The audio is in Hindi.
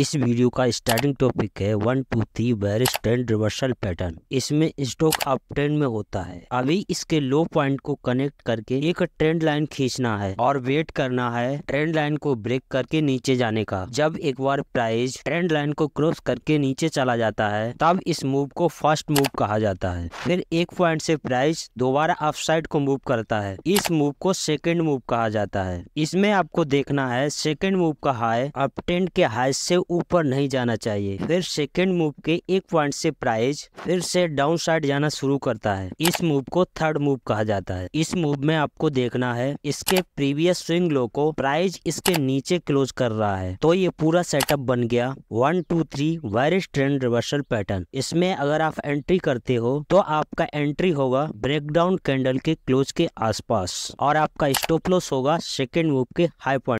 इस वीडियो का स्टार्टिंग टॉपिक है one two three bearish trend reversal pattern इसमें स्टॉक अप ट्रेंड में होता है अभी इसके लो पॉइंट को कनेक्ट करके एक ट्रेंड लाइन खींचना है और वेट करना है ट्रेंड लाइन को ब्रेक करके नीचे जाने का जब एक बार प्राइस ट्रेंड लाइन को क्रॉस करके नीचे चला जाता है तब इस मूव को फर्स्ट मूव कहा जाता है फिर एक पॉइंट से प्राइस दोबारा अप साइड को मूव करता है इस मूव को सेकेंड मूव कहा जाता है इसमें आपको देखना है सेकेंड मूव का हाई अप ट्रेंड के हाई से ऊपर नहीं जाना चाहिए फिर सेकेंड मूव के एक पॉइंट से प्राइज फिर से डाउन साइड जाना शुरू करता है इस मूव को थर्ड मूव कहा जाता है इस मूव में आपको देखना है इसके प्रीवियस स्विंग लो को प्राइज इसके नीचे क्लोज कर रहा है तो ये पूरा सेटअप बन गया one two three bearish trend reversal pattern इसमें अगर आप एंट्री करते हो तो आपका एंट्री होगा ब्रेकडाउन कैंडल के क्लोज के आसपास और आपका स्टॉप लॉस होगा सेकेंड मूव के हाई पॉइंट